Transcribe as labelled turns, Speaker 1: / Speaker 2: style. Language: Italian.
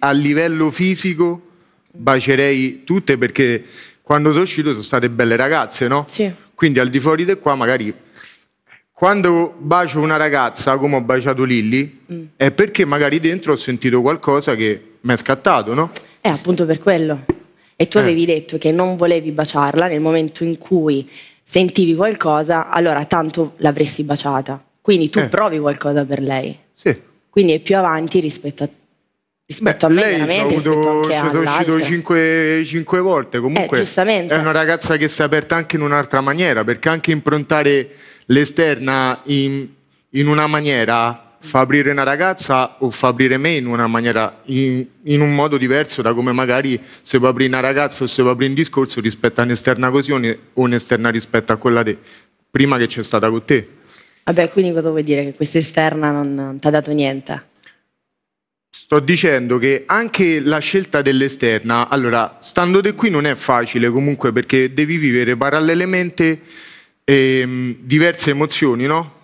Speaker 1: a livello fisico bacerei tutte perché quando sono uscito sono state belle ragazze, no? Sì. Quindi al di fuori di qua magari quando bacio una ragazza come ho baciato Lilli mm. è perché magari dentro ho sentito qualcosa che mi è scattato, no?
Speaker 2: È eh, appunto per quello. E tu eh. avevi detto che non volevi baciarla nel momento in cui sentivi qualcosa, allora tanto l'avresti baciata. Quindi tu eh. provi qualcosa per lei. Sì. Quindi è più avanti rispetto a rispetto
Speaker 3: Beh, a me lei veramente avuto, rispetto sono uscito cinque, cinque, volte eh, comunque
Speaker 1: eh, è una ragazza che si è aperta anche in un'altra maniera perché anche improntare l'esterna in, in una maniera fa aprire una ragazza o fa aprire me in una maniera in, in, un modo diverso da come magari se può aprire una ragazza o se può aprire un discorso rispetto a un'esterna così o un'esterna rispetto a quella de, prima che c'è stata con te
Speaker 2: vabbè quindi cosa vuoi dire che questa esterna non, non ti ha dato niente
Speaker 1: Sto dicendo che anche la scelta dell'esterna, allora, stando di qui non è facile comunque perché devi vivere parallelamente ehm, diverse emozioni, no?